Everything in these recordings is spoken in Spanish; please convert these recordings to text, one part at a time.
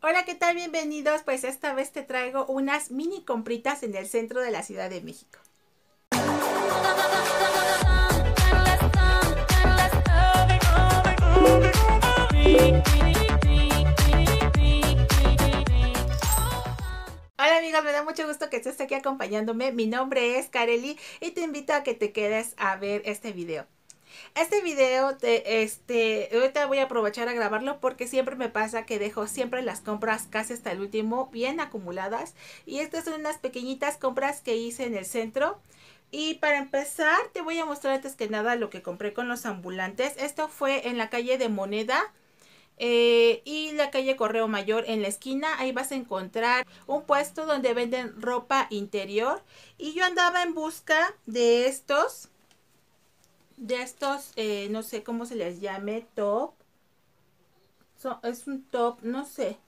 Hola, ¿qué tal? Bienvenidos. Pues esta vez te traigo unas mini compritas en el centro de la Ciudad de México. Hola amigos, me da mucho gusto que estés aquí acompañándome. Mi nombre es Kareli y te invito a que te quedes a ver este video. Este video, te, este, ahorita voy a aprovechar a grabarlo porque siempre me pasa que dejo siempre las compras casi hasta el último bien acumuladas. Y estas son unas pequeñitas compras que hice en el centro. Y para empezar, te voy a mostrar antes que nada lo que compré con los ambulantes. Esto fue en la calle de Moneda. Eh, y la calle Correo Mayor en la esquina, ahí vas a encontrar un puesto donde venden ropa interior. Y yo andaba en busca de estos de estos, eh, no sé cómo se les llame, top. es un top, no sé.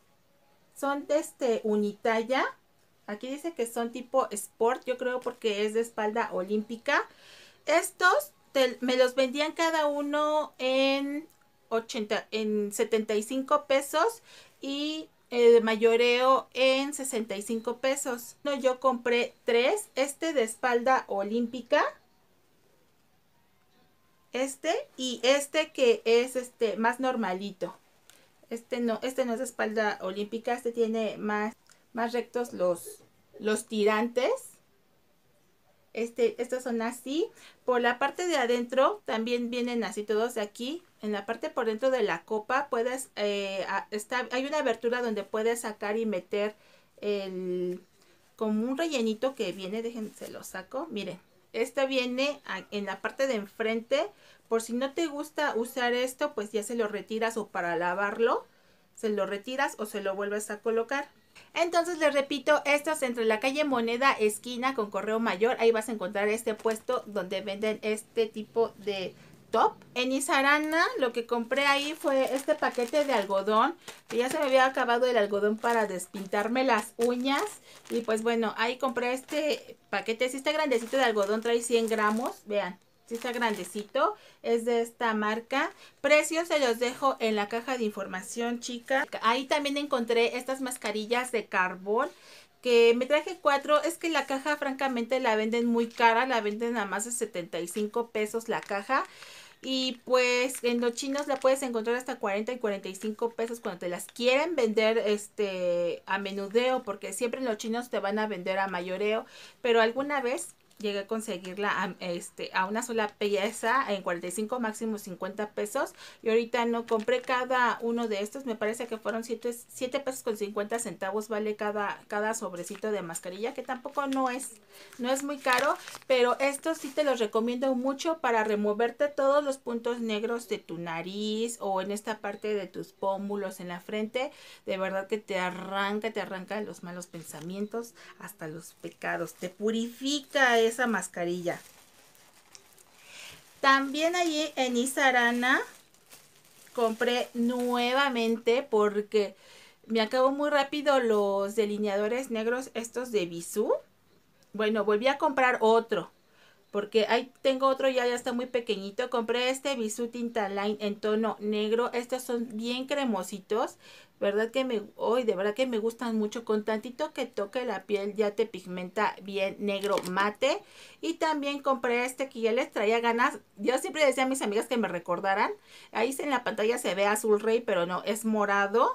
Son de este unitalla. Aquí dice que son tipo sport, yo creo porque es de espalda olímpica. Estos me los vendían cada uno en, 80, en 75 pesos y el eh, mayoreo en 65 pesos. No, yo compré tres, este de espalda olímpica este y este que es este más normalito. Este no, este no es espalda olímpica, este tiene más, más rectos los, los tirantes. Este, estos son así. Por la parte de adentro también vienen así todos de aquí. En la parte por dentro de la copa puedes, eh, hay una abertura donde puedes sacar y meter el, como un rellenito que viene, déjense lo saco, miren. Esta viene en la parte de enfrente. Por si no te gusta usar esto, pues ya se lo retiras o para lavarlo, se lo retiras o se lo vuelves a colocar. Entonces les repito, esto es entre la calle Moneda, esquina con Correo Mayor. Ahí vas a encontrar este puesto donde venden este tipo de top. En Isarana lo que compré ahí fue este paquete de algodón. ya se me había acabado el algodón para despintarme las uñas. Y pues bueno, ahí compré este paquete. Si está grandecito de algodón, trae 100 gramos. Vean, si está grandecito. Es de esta marca. Precios se los dejo en la caja de información, chica, Ahí también encontré estas mascarillas de carbón que me traje cuatro, es que la caja francamente la venden muy cara, la venden a más de 75 pesos la caja. Y pues en los chinos la puedes encontrar hasta 40 y 45 pesos cuando te las quieren vender este a menudeo, porque siempre en los chinos te van a vender a mayoreo. Pero alguna vez llegué a conseguirla a, este, a una sola pieza en 45, máximo 50 pesos. Y ahorita no compré cada uno de estos, me parece que fueron 7, pesos con 50 centavos vale cada, cada sobrecito de mascarilla, que tampoco no es, no es muy caro, pero estos sí te los recomiendo mucho para removerte todos los puntos negros de tu nariz o en esta parte de tus pómulos en la frente. De verdad que te arranca, te arranca los malos pensamientos hasta los pecados, te purifica esa mascarilla. También allí en Isarana compré nuevamente porque me acabó muy rápido los delineadores negros estos de Bisú. Bueno, volví a comprar otro porque ahí tengo otro ya, ya está muy pequeñito. Compré este Bisú Line en tono negro. Estos son bien cremositos, ¿verdad? Que me, hoy de verdad que me gustan mucho. Con tantito que toque la piel ya te pigmenta bien negro mate. Y también compré este que ya les traía ganas. Yo siempre decía a mis amigas que me recordaran. Ahí en la pantalla se ve azul rey, pero no, es morado.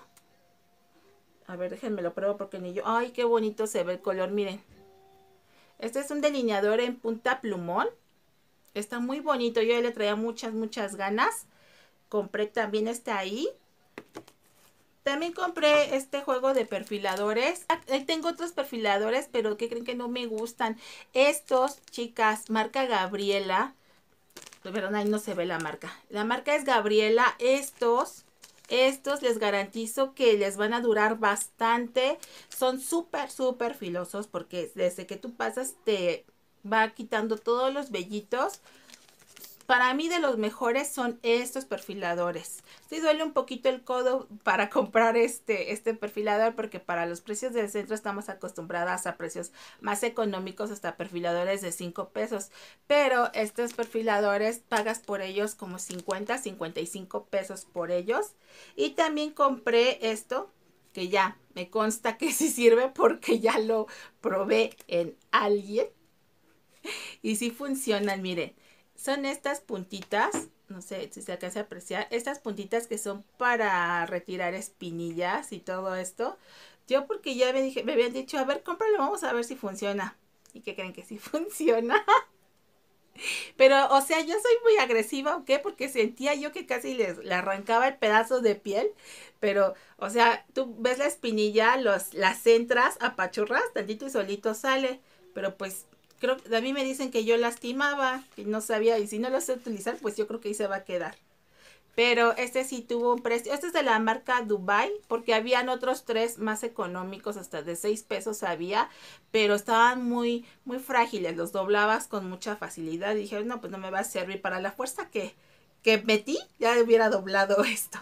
A ver, déjenme lo pruebo porque ni yo. Ay, qué bonito se ve el color, miren. Este es un delineador en punta plumón. Está muy bonito. Yo le traía muchas, muchas ganas. Compré también este ahí. También compré este juego de perfiladores. Ah, ahí tengo otros perfiladores, pero que creen que no me gustan. Estos, chicas, marca Gabriela. Perdón, ahí no se ve la marca. La marca es Gabriela. Estos estos les garantizo que les van a durar bastante. Son súper, súper filosos porque desde que tú pasas te va quitando todos los vellitos. Para mí de los mejores son estos perfiladores. Sí duele un poquito el codo para comprar este, este perfilador porque para los precios del centro estamos acostumbradas a precios más económicos hasta perfiladores de 5 pesos. Pero estos perfiladores pagas por ellos como 50, 55 pesos por ellos. Y también compré esto que ya me consta que sí sirve porque ya lo probé en alguien. Y sí funcionan, miren son estas puntitas, no sé si se alcanza a apreciar, estas puntitas que son para retirar espinillas y todo esto. Yo porque ya me, dije, me habían dicho, a ver, cómpralo, vamos a ver si funciona. ¿Y qué creen que sí funciona? Pero, o sea, yo soy muy agresiva, ¿ok? Porque sentía yo que casi les, le arrancaba el pedazo de piel. Pero, o sea, tú ves la espinilla, los, las centras, apachurras, tantito y solito sale. Pero pues a mí me dicen que yo lastimaba y no sabía, y si no lo sé utilizar, pues yo creo que ahí se va a quedar. Pero este sí tuvo un precio. Este es de la marca Dubai, porque habían otros tres más económicos, hasta de 6 pesos había, pero estaban muy, muy frágiles, los doblabas con mucha facilidad. dije, no, pues no me va a servir para la fuerza que, que metí, ya hubiera doblado esto.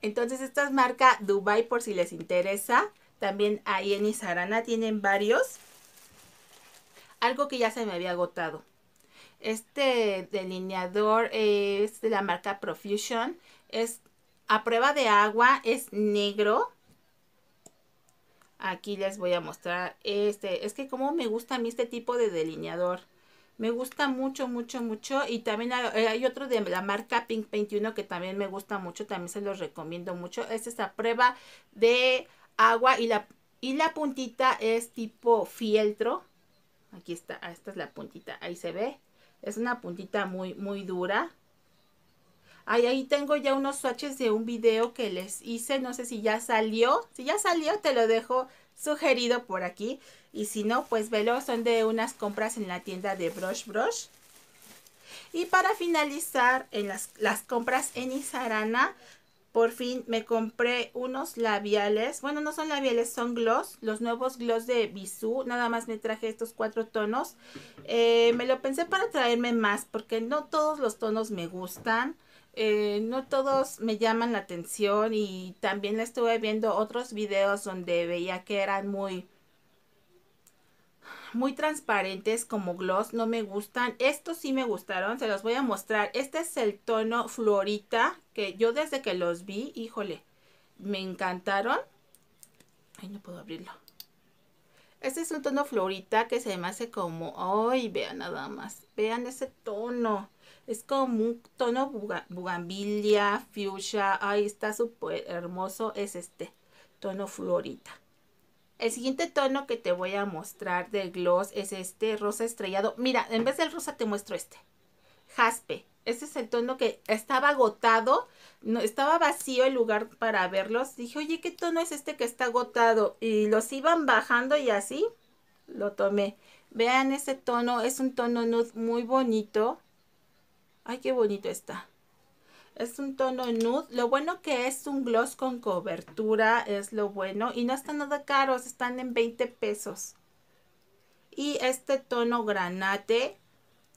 Entonces, esta es marca Dubai, por si les interesa. También ahí en Isarana tienen varios algo que ya se me había agotado. Este delineador es de la marca Profusion, es a prueba de agua, es negro. Aquí les voy a mostrar este, es que como me gusta a mí este tipo de delineador. Me gusta mucho, mucho, mucho. Y también hay eh, otro de la marca Pink 21 que también me gusta mucho. También se los recomiendo mucho. Este es a prueba de agua y la, y la puntita es tipo fieltro. Aquí está, ah, esta es la puntita, ahí se ve. Es una puntita muy, muy dura. Ahí, ahí tengo ya unos swatches de un video que les hice, no sé si ya salió. Si ya salió, te lo dejo sugerido por aquí. Y si no, pues velo, son de unas compras en la tienda de Brush Brush. Y para finalizar, en las, las compras en Isarana, por fin me compré unos labiales. Bueno, no son labiales, son gloss. Los nuevos gloss de Bisú. Nada más me traje estos cuatro tonos. Eh, me lo pensé para traerme más porque no todos los tonos me gustan. Eh, no todos me llaman la atención y también estuve viendo otros videos donde veía que eran muy muy transparentes como gloss, no me gustan. Estos sí me gustaron, se los voy a mostrar. Este es el tono Florita, que yo desde que los vi, híjole, me encantaron. Ay, no puedo abrirlo. Este es un tono Florita que se me hace como... Ay, vean nada más, vean ese tono. Es como un tono bugambilia, fuchsia. Ay, está súper hermoso, es este tono Florita. El siguiente tono que te voy a mostrar de gloss es este rosa estrellado. Mira, en vez del rosa te muestro este. Jaspe. Este es el tono que estaba agotado, no, estaba vacío el lugar para verlos. Dije, oye, ¿qué tono es este que está agotado? Y los iban bajando y así lo tomé. Vean ese tono, es un tono nude muy bonito. Ay, qué bonito está. Es un tono nude. Lo bueno que es un gloss con cobertura, es lo bueno. Y no están nada caros, están en 20 pesos. Y este tono granate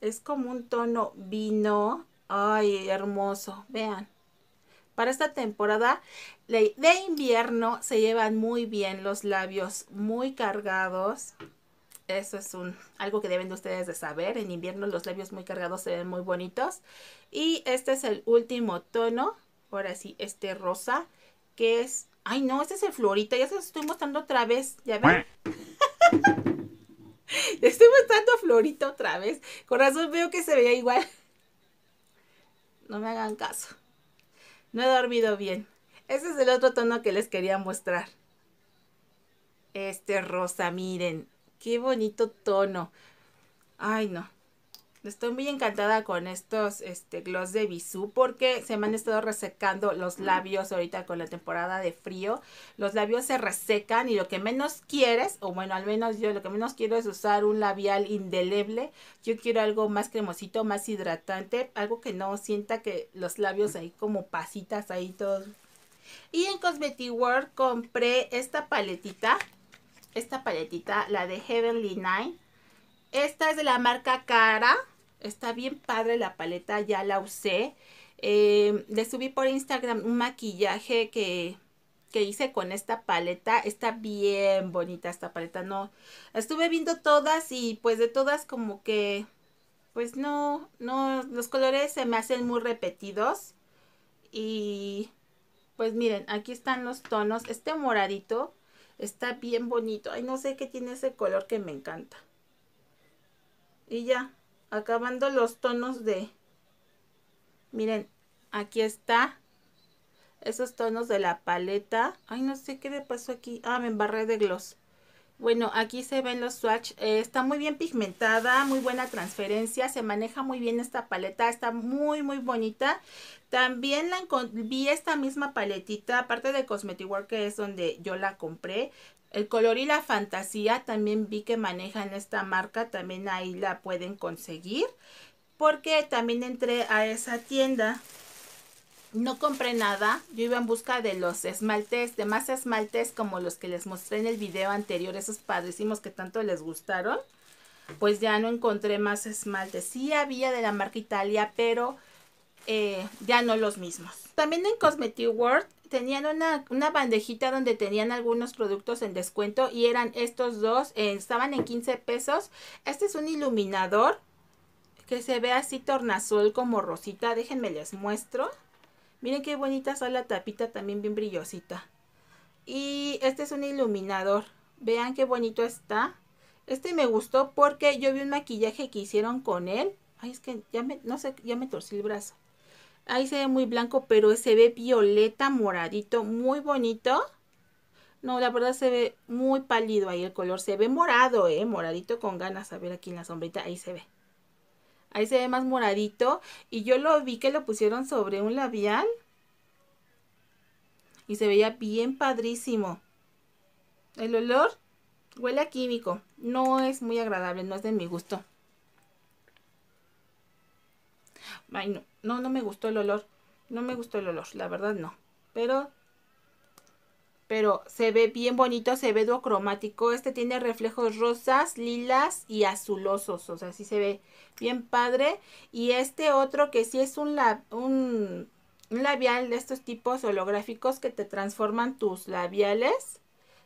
es como un tono vino. Ay, hermoso. Vean. Para esta temporada de invierno se llevan muy bien los labios muy cargados. Eso es un, algo que deben de ustedes de saber. En invierno los labios muy cargados se ven muy bonitos. Y este es el último tono. Ahora sí, este rosa, que es... Ay, no, este es el florito, Ya se los estoy mostrando otra vez. Ya ven. estoy mostrando florito otra vez. Con razón veo que se veía igual. No me hagan caso. No he dormido bien. Ese es el otro tono que les quería mostrar. Este rosa, miren. Qué bonito tono. Ay, no. Estoy muy encantada con estos este, gloss de Bisú porque se me han estado resecando los labios ahorita con la temporada de frío. Los labios se resecan y lo que menos quieres, o bueno, al menos yo lo que menos quiero es usar un labial indeleble. Yo quiero algo más cremosito, más hidratante, algo que no sienta que los labios hay como pasitas ahí todos. Y en Cosmetic World compré esta paletita esta paletita, la de Heavenly Nine Esta es de la marca Cara. Está bien padre la paleta, ya la usé. Em, le subí por Instagram un maquillaje que, que hice con esta paleta. Está bien bonita esta paleta, no. Estuve viendo todas y pues de todas como que, pues no, no, los colores se me hacen muy repetidos. Y pues miren, aquí están los tonos. Este moradito Está bien bonito. Ay, no sé qué tiene ese color que me encanta. Y ya, acabando los tonos de... Miren, aquí está. Esos tonos de la paleta. Ay, no sé qué le pasó aquí. Ah, me embarré de gloss. Bueno, aquí se ven los swatch. Eh, está muy bien pigmentada, muy buena transferencia. Se maneja muy bien esta paleta. Está muy, muy bonita. También la vi esta misma paletita, aparte de Cosmetic work que es donde yo la compré. El color y la fantasía también vi que manejan esta marca. También ahí la pueden conseguir. Porque también entré a esa tienda. No compré nada, yo iba en busca de los esmaltes, de más esmaltes como los que les mostré en el video anterior, esos padrísimos que tanto les gustaron. Pues ya no encontré más esmaltes. Sí había de la marca Italia, pero eh, ya no los mismos. También en Cosmetic World tenían una, bandejita donde tenían algunos productos en descuento y eran estos dos, eh, estaban en 15 pesos. Este es un iluminador que se ve así tornasol como rosita, déjenme les muestro. Miren qué bonita está la tapita, también bien brillosita. Y este es un iluminador. Vean qué bonito está. Este me gustó porque yo vi un maquillaje que hicieron con él. Ay, es que ya me, no sé, ya me torcí el brazo. Ahí se ve muy blanco, pero se ve violeta, moradito, muy bonito. No, la verdad se ve muy pálido ahí el color. Se ve morado, ¿eh? Moradito con ganas. A ver aquí en la sombrita, ahí se ve. Ahí se ve más moradito. Y yo lo vi que lo pusieron sobre un labial. Y se veía bien padrísimo. El olor huele a químico. No es muy agradable, no es de mi gusto. Ay, no, no, no me gustó el olor. No me gustó el olor, la verdad no. Pero pero se ve bien bonito, se ve duocromático. Este tiene reflejos rosas, lilas y azulosos, o sea, sí se ve bien padre. Y este otro que sí es un, un, labial de estos tipos holográficos que te transforman tus labiales.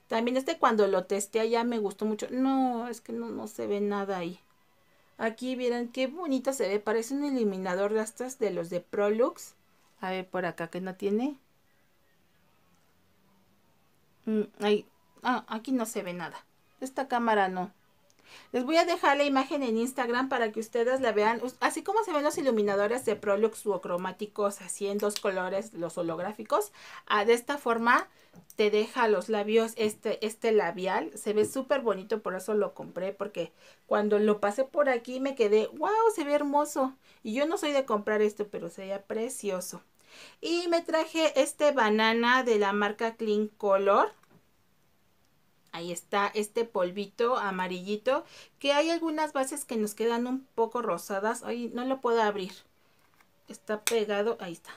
También este cuando lo testé allá me gustó mucho. No, es que no, se ve nada ahí. Aquí miren qué bonito se ve, parece un eliminador de estas de los de Prolux. A ver por acá que no tiene. Mm, ah, aquí no se ve nada. Esta cámara no. Les voy a dejar la imagen en Instagram para que ustedes la vean. Así como se ven los iluminadores de Prolux o cromáticos, así en dos colores, los holográficos. Ah, de esta forma te deja los labios este, este labial. Se ve súper bonito, por eso lo compré. Porque cuando lo pasé por aquí me quedé, wow, se ve hermoso. Y yo no soy de comprar esto, pero se veía precioso. Y me traje este banana de la marca Clean Color. Ahí está este polvito amarillito, que hay algunas bases que nos quedan un poco rosadas. Ay, no lo puedo abrir. Está pegado, ahí está.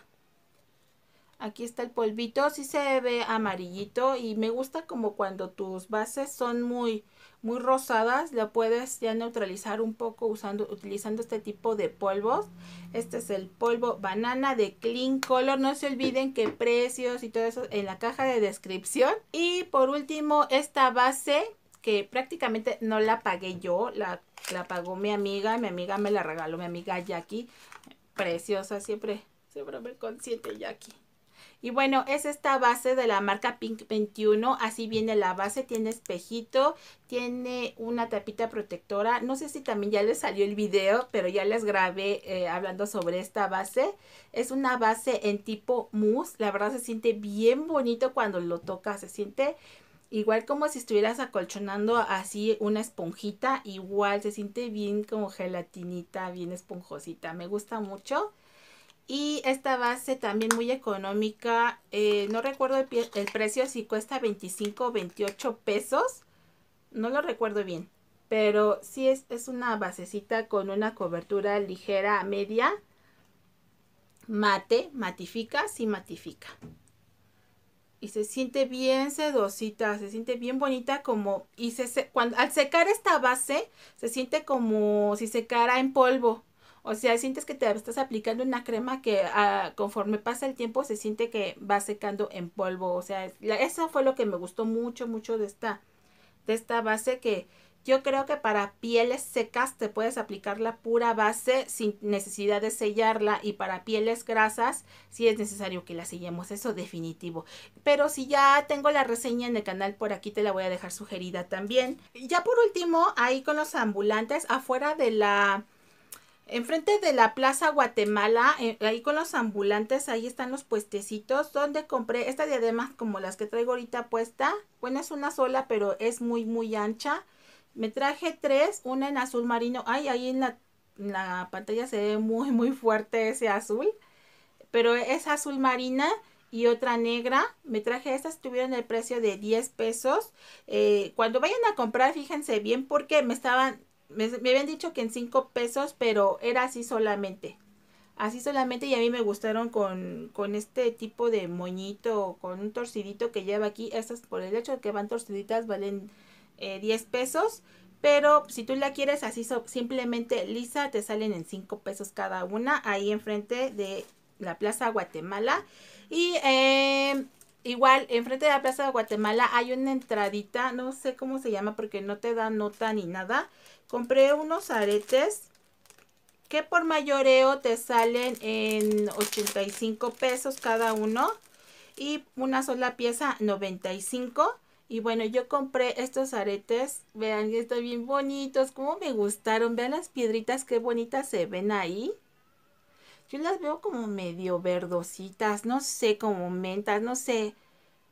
Aquí está el polvito, sí se ve amarillito y me gusta como cuando tus bases son muy, muy rosadas, la puedes ya neutralizar un poco usando, utilizando este tipo de polvos. Este es el polvo banana de Clean Color. No se olviden que precios y todo eso en la caja de descripción. Y por último, esta base que prácticamente no la pagué yo, la, la pagó mi amiga. Mi amiga me la regaló, mi amiga Jackie. Preciosa, siempre, siempre me consiente Jackie. Y bueno, es esta base de la marca Pink 21. Así viene la base, tiene espejito, tiene una tapita protectora. No sé si también ya les salió el video, pero ya les grabé eh, hablando sobre esta base. Es una base en tipo mousse. La verdad se siente bien bonito cuando lo tocas. Se siente igual como si estuvieras acolchonando así una esponjita. Igual se siente bien como gelatinita, bien esponjosita. Me gusta mucho. Y esta base también muy económica, eh, no recuerdo el, precio, si cuesta 25 o 28 pesos, no lo recuerdo bien. Pero sí es, es una basecita con una cobertura ligera media. Mate, matifica, sí matifica. Y se siente bien sedosita, se siente bien bonita como... Y se, cuando, al secar esta base, se siente como si secara en polvo o sea, sientes que te estás aplicando una crema que ah, conforme pasa el tiempo se siente que va secando en polvo. O sea, eso fue lo que me gustó mucho, mucho de esta, de esta base que yo creo que para pieles secas te puedes aplicar la pura base sin necesidad de sellarla y para pieles grasas sí es necesario que la sellemos, eso definitivo. Pero si ya tengo la reseña en el canal por aquí te la voy a dejar sugerida también. Ya por último, ahí con los ambulantes afuera de la Enfrente de la Plaza Guatemala, eh, ahí con los ambulantes, ahí están los puestecitos donde compré esta diademas como las que traigo ahorita puesta. Bueno, es una sola, pero es muy, muy ancha. Me traje tres, una en azul marino. Ay, ahí en la, pantalla se ve muy, muy fuerte ese azul. Pero es azul marina y otra negra. Me traje estas, tuvieron el precio de 10 pesos. Eh, cuando vayan a comprar, fíjense bien porque me estaban me, habían dicho que en 5 pesos, pero era así solamente. Así solamente y a mí me gustaron con, este tipo de moñito, con un torcidito que lleva aquí. Estas por el hecho de que van torciditas valen 10 eh, pesos. Pero si tú la quieres así simplemente lisa, te salen en 5 pesos cada una. Ahí enfrente de la Plaza Guatemala. Y eh, igual, enfrente de la Plaza Guatemala hay una entradita, no sé cómo se llama porque no te da nota ni nada, Compré unos aretes que por mayoreo te salen en 85 pesos cada uno y una sola pieza 95 y bueno yo compré estos aretes vean que están bien bonitos como me gustaron vean las piedritas qué bonitas se ven ahí yo las veo como medio verdositas no sé como mentas no sé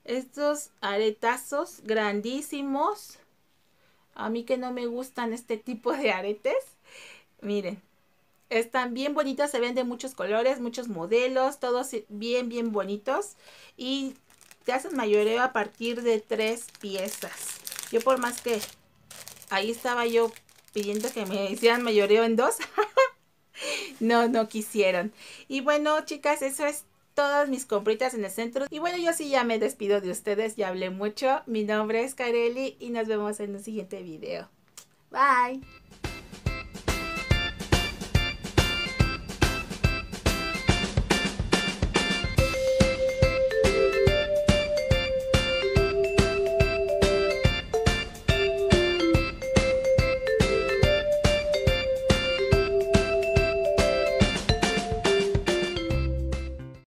estos aretazos grandísimos a mí que no me gustan este tipo de aretes. Miren, están bien bonitos se ven muchos colores, muchos modelos, todos bien, bien bonitos. Y te hacen mayoreo a partir de tres piezas. Yo por más que ahí estaba yo pidiendo que me hicieran mayoreo en dos, no, no quisieron. Y bueno, chicas, eso es todas mis compritas en el centro. Y bueno, yo sí ya me despido de ustedes, ya hablé mucho. Mi nombre es Kareli y nos vemos en un siguiente video. Bye.